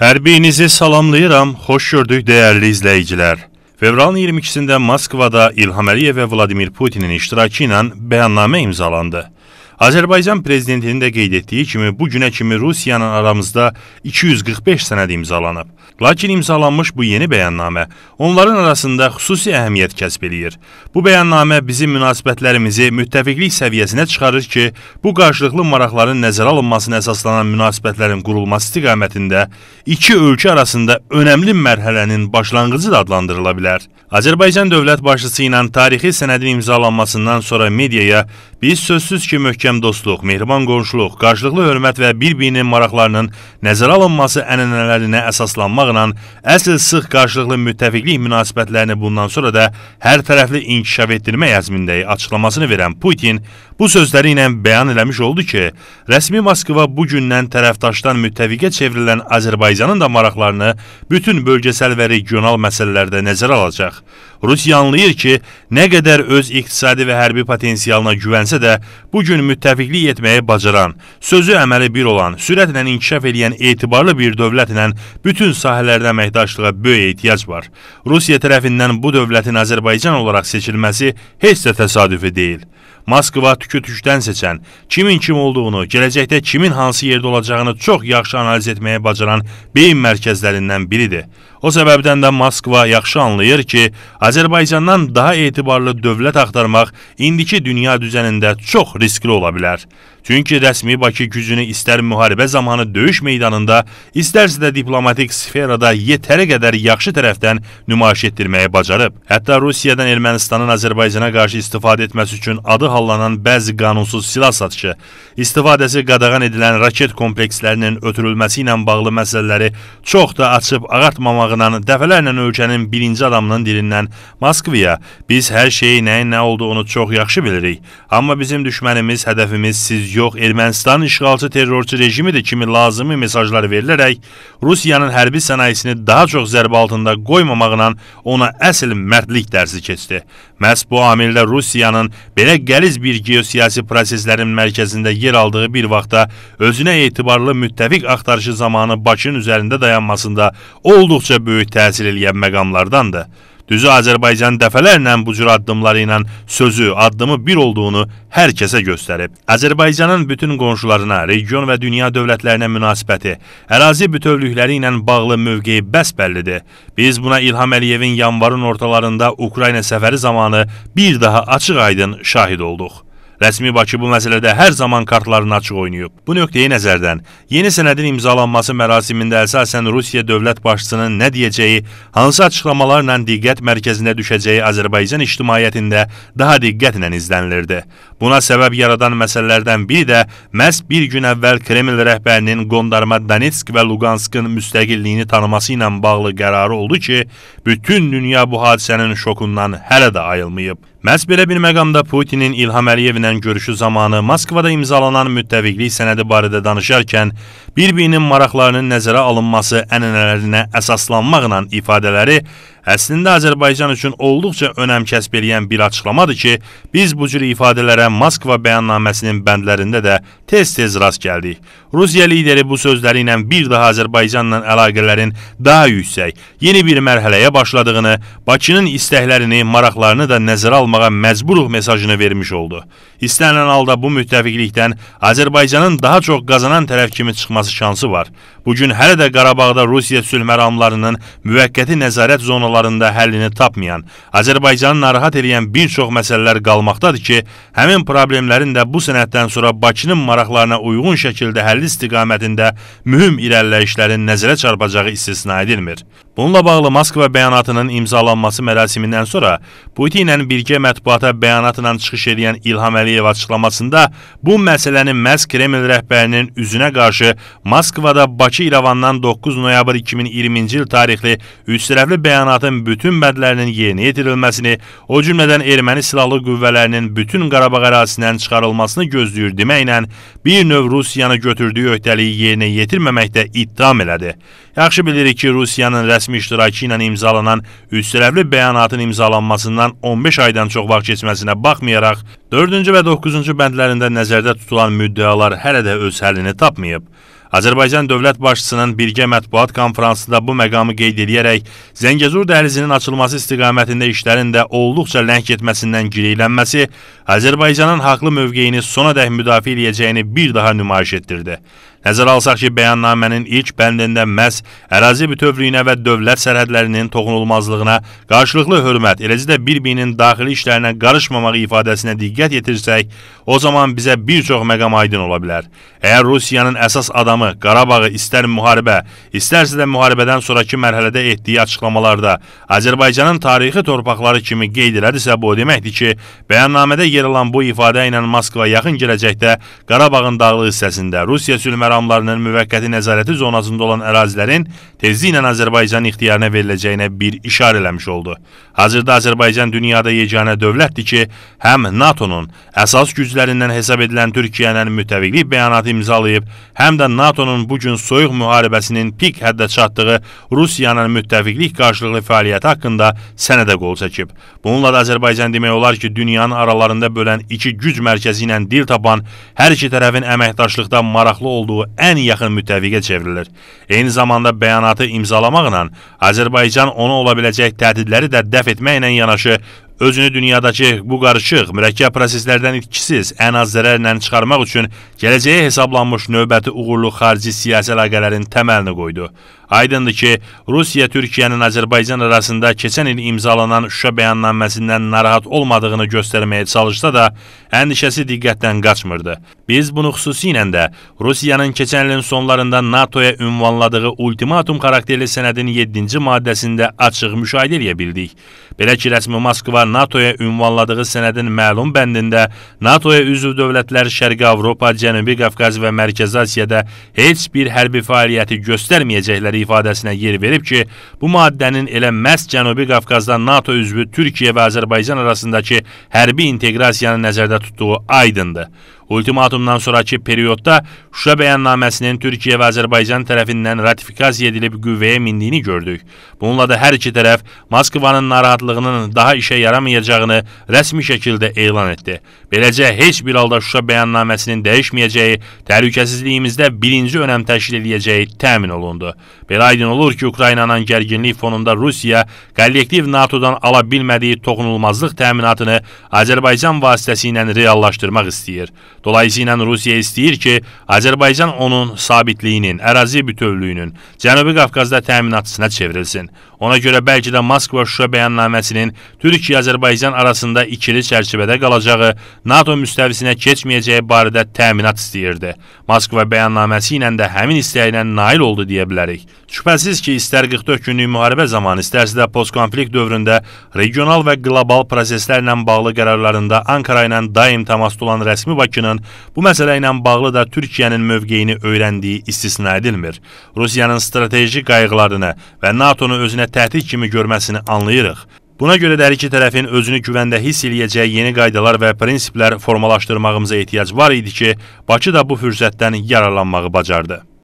Hər birinizi salamlayıram, xoş gördük dəyərli izləyicilər. Fevralın 22-sində Moskvada İlham Əliyev və Vladimir Putinin iştirakı ilə bəyannamə imzalandı. Azərbaycan prezidentinin də qeyd etdiyi kimi bu günə kimi Rusiyanın aramızda 245 sənəd imzalanıb. Lakin imzalanmış bu yeni bəyannamə onların arasında xüsusi əhəmiyyət kəsb eləyir. Bu bəyannamə bizim münasibətlərimizi müttəfiqlik səviyyəsinə çıxarır ki, bu qarşılıqlı maraqların nəzərə alınmasına əsaslanan münasibətlərin qurulması istiqamətində iki ölkə arasında önəmli mərhələnin başlanğıcı da adlandırıla bilər. Azərbaycan dövlət başçısı ilə tarixi sənədin imzalanmasından sonra mediaya biz sözsüz ki, möhkəm möhkəm dostluq, mehriban qonşuluq, qarşılıqlı hörmət və bir-birinin maraqlarının nəzərə alınması ənənələrinə əsaslanmaqla əsl sıx qarşılıqlı müttəfiqlik münasibətlərini bundan sonra da hər tərəfli inkişaf etdirmək əzmindəyi açıqlamasını verən Putin Bu sözləri ilə bəyan eləmiş oldu ki, rəsmi Moskva bu gündən tərəfdaşdan müttəviqə çevrilən Azərbaycanın da maraqlarını bütün bölgəsəl və regional məsələlərdə nəzərə alacaq. Rusiya anlayır ki, nə qədər öz iqtisadi və hərbi potensialına güvənsə də, bu gün müttəfiqlik etməyi bacaran, sözü əməli bir olan, sürətlə inkişaf edən etibarlı bir dövlətlə bütün sahələrdə əməkdaşlığa böyük ehtiyac var. Rusiya tərəfindən bu dövlətin Azərbaycan olaraq seçilməsi heç də təsadüfi deyil. Moskva tükütükdən seçən, kimin kim olduğunu, gələcəkdə kimin hansı yerdə olacağını çox yaxşı analiz etməyə bacaran beyin mərkəzlərindən biridir. O səbəbdən də Moskva yaxşı anlayır ki, Azərbaycandan daha etibarlı dövlət axtarmaq indiki dünya düzənində çox riskli ola bilər. Çünki rəsmi Bakı gücünü istər müharibə zamanı döyüş meydanında, istərsə də diplomatik sferada yetərə qədər yaxşı tərəfdən nümayiş etdirməyi bacarıb. Hətta Rusiyadan Ermənistanın Azərbaycana qarşı istifadə etməsi üçün adı hallanan bəzi qanunsuz silah satışı, istifadəsi qadağan edilən raket komplekslərinin ötürülməsi ilə bağlı məsələləri çox da açıb ağartmamaq barmağından dəfələrlə ölkənin birinci adamının dilindən Moskvaya biz hər şeyi nəyin nə olduğunu çox yaxşı bilirik. Amma bizim düşmənimiz, hədəfimiz siz yox, Ermənistan işğalçı terrorçu rejimidir kimi lazımi mesajlar verilərək Rusiyanın hərbi sənayesini daha çox zərbə altında qoymamaqla ona əsl mərdlik dərsi keçdi. Məhz bu amildə Rusiyanın belə qəliz bir geosiyasi proseslərin mərkəzində yer aldığı bir vaxtda özünə etibarlı müttəfiq axtarışı zamanı Bakının üzərində dayanmasında olduqca həyata böyük təsir eləyən məqamlardandır. Düzü Azərbaycan dəfələrlə bu cür addımları ilə sözü, addımı bir olduğunu hər kəsə göstərib. Azərbaycanın bütün qonşularına, region və dünya dövlətlərinə münasibəti, ərazi bütövlükləri ilə bağlı mövqeyi bəsbəllidir. Biz buna İlham Əliyevin yanvarın ortalarında Ukrayna səfəri zamanı bir daha açıq-aydın şahid olduq. Rəsmi Bakı bu məsələdə hər zaman kartlarını açıq oynayıb. Bu nöqteyi nəzərdən yeni sənədin imzalanması mərasimində əsasən Rusiya dövlət başçısının nə deyəcəyi, hansı açıqlamalarla diqqət mərkəzinə düşəcəyi Azərbaycan ictimaiyyətində daha diqqətlə izlənilirdi. Buna səbəb yaradan məsələlərdən biri də məhz bir gün əvvəl Kreml rəhbərinin qondarma Donetsk və Luqanskın müstəqilliyini tanıması ilə bağlı qərarı oldu ki, bütün dünya bu hadisənin şokundan hələ də ayılmayıb. Məhz belə bir məqamda Putinin İlham Əliyevlə görüşü zamanı Moskvada imzalanan müttəviqlik sənədi barədə danışarkən bir-birinin maraqlarının nəzərə alınması ənənələrinə əsaslanmaqla ifadələri əslində Azərbaycan üçün olduqca önəm kəsb eləyən bir açıqlamadır ki, biz bu cür ifadələrə Moskva bəyannaməsinin bəndlərində də tez-tez rast gəldik. Rusiya lideri bu sözləri ilə bir daha Azərbaycanla əlaqələrin daha yüksək, yeni bir mərhələyə başladığını, Bakının istəklərini, maraqlarını da nəzərə almağa məcburuq mesajını vermiş oldu. İstənilən halda bu müttəfiqlikdən Azərbaycanın daha çox qazanan tərəf kimi çıxması şansı var. Bugün hələ də Qarabağda Rusiya sülh məramlarının müvəqqəti nəzarət zonaları aralarında həllini tapmayan, Azərbaycanı narahat edən bir çox məsələlər qalmaqdadır ki, həmin problemlərin də bu sənəddən sonra Bakının maraqlarına uyğun şəkildə həlli istiqamətində mühüm irəliləyişlərin nəzərə çarpacağı istisna edilmir. Bununla bağlı Moskva bəyanatının imzalanması mərasimindən sonra Putinlə birgə mətbuata bəyanatla çıxış edən İlham Əliyev açıqlamasında bu məsələni məhz Kreml rəhbərinin üzünə qarşı Moskvada Bakı-İrəvandan 9 noyabr 2020-ci il tarixli üçtərəfli bəyanatın bütün bədlərinin yerinə yetirilməsini, o cümlədən erməni silahlı qüvvələrinin bütün Qarabağ ərazisindən çıxarılmasını gözləyir deməklə bir növ Rusiyanı götürdüyü öhdəliyi yerinə yetirməməkdə ittiham elədi. Yaxşı bilirik ki, Rusiyanın rəsmi rəsmi iştirakı ilə imzalanan üçtərəfli bəyanatın imzalanmasından 15 aydan çox vaxt keçməsinə baxmayaraq, 4-cü və 9-cu bəndlərində nəzərdə tutulan müddəalar hələ də öz həllini tapmayıb. Azərbaycan dövlət başçısının birgə mətbuat konfransında bu məqamı qeyd edərək, Zəngəzur dəhlizinin açılması istiqamətində işlərin də olduqca ləng getməsindən girilənməsi Azərbaycanın haqlı mövqeyini sona dək müdafiə edəcəyini bir daha nümayiş etdirdi. Nəzərə alsaq ki, bəyannamənin ilk bəndində məhz ərazi bütövlüyünə və dövlət sərhədlərinin toxunulmazlığına qarşılıqlı hörmət, eləcə də bir-birinin daxili işlərinə qarışmamağı ifadəsinə diqqət yetirsək, o zaman bizə bir çox məqam aydın ola bilər. Əgər Rusiyanın əsas adamı Qarabağı istər müharibə, istərsə də müharibədən sonrakı mərhələdə etdiyi açıqlamalarda Azərbaycanın tarixi torpaqları kimi qeyd elədisə, bu o deməkdir ki, bəyannamədə yer alan bu ifadə ilə Moskva yaxın gələcəkdə Qarabağın dağlıq hissəsində Rusiya sülhməri məramlarının müvəqqəti nəzarəti zonasında olan ərazilərin tezliklə Azərbaycan ixtiyarına veriləcəyinə bir işarə eləmiş oldu. Hazırda Azərbaycan dünyada yeganə dövlətdir ki, həm NATO-nun əsas güclərindən hesab edilən Türkiyənin müttəfiqlik bəyanatı imzalayıb, həm də NATO-nun bu gün soyuq müharibəsinin pik həddə çatdığı Rusiyanın müttəfiqlik qarşılıqlı fəaliyyəti haqqında sənədə qol çəkib. Bununla da Azərbaycan demək olar ki, dünyanın aralarında bölən iki güc mərkəzi ilə dil tapan hər iki tərəfin əməkdaşlıqda maraqlı olduğu olduğu ən yaxın müttəfiqə çevrilir. Eyni zamanda bəyanatı imzalamaqla Azərbaycan ona ola biləcək təhdidləri də dəf etməklə yanaşı özünü dünyadakı bu qarışıq, mürəkkəb proseslərdən itkisiz, ən az zərərlə çıxarmaq üçün gələcəyə hesablanmış növbəti uğurlu xarici siyasi əlaqələrin təməlini qoydu. Aydındır ki, Rusiya Türkiyənin Azərbaycan arasında keçən il imzalanan Şuşa bəyannaməsindən narahat olmadığını göstərməyə çalışsa da, əndişəsi diqqətdən qaçmırdı. Biz bunu xüsusilə də Rusiyanın keçən ilin sonlarında NATO-ya ünvanladığı ultimatum xarakterli sənədin 7-ci maddəsində açıq müşahidə edə bildik. Belə ki, rəsmi Moskva NATO-ya ünvanladığı sənədin məlum bəndində NATO-ya üzv dövlətlər Şərqi Avropa, Cənubi Qafqaz və Mərkəzi Asiyada heç bir hərbi fəaliyyəti göstərməyəcəkləri ifadəsinə yer verib ki, bu maddənin elə məhz Cənubi Qafqazda NATO üzvü Türkiyə və Azərbaycan arasındakı hərbi inteqrasiyanı nəzərdə tutduğu aydındır. Ultimatumdan sonrakı periodda Şuşa bəyannaməsinin Türkiyə və Azərbaycan tərəfindən ratifikasiya edilib qüvvəyə mindiyini gördük. Bununla da hər iki tərəf Moskvanın narahatlığının daha işə yaramayacağını rəsmi şəkildə elan etdi. Beləcə heç bir halda Şuşa bəyannaməsinin dəyişməyəcəyi, təhlükəsizliyimizdə birinci önəm təşkil edəcəyi təmin olundu. Belə aydın olur ki, Ukraynanın gərginlik fonunda Rusiya kollektiv NATO-dan ala bilmədiyi toxunulmazlıq təminatını Azərbaycan vasitəsilə reallaşdırmaq istəyir. Dolayısıyla Rusiya istəyir ki, Azərbaycan onun sabitliyinin, ərazi bütövlüyünün, Cənubi Qafqazda təminatçısına çevrilsin. Ona görə bəlkə də Moskva Şuşa bəyannaməsinin Türkiyə-Azərbaycan arasında ikili çərçivədə qalacağı, NATO müstəvisinə keçməyəcəyi barədə təminat istəyirdi. Moskva bəyannaməsi ilə də həmin istəyinə nail oldu deyə bilərik. Şübhəsiz ki, istər 44 günlük müharibə zamanı, istərsə də postkonflikt dövründə regional və qlobal proseslərlə bağlı qərarlarında Ankara ilə daim təmasda olan rəsmi Bakının bu məsələ ilə bağlı da Türkiyənin mövqeyini öyrəndiyi istisna edilmir. Rusiyanın strateji qayğılarını və NATO-nu özünə təhdid kimi görməsini anlayırıq. Buna görə də hər iki tərəfin özünü güvəndə hiss eləyəcəyi yeni qaydalar və prinsiplər formalaşdırmağımıza ehtiyac var idi ki, Bakı da bu fürsətdən yararlanmağı bacardı.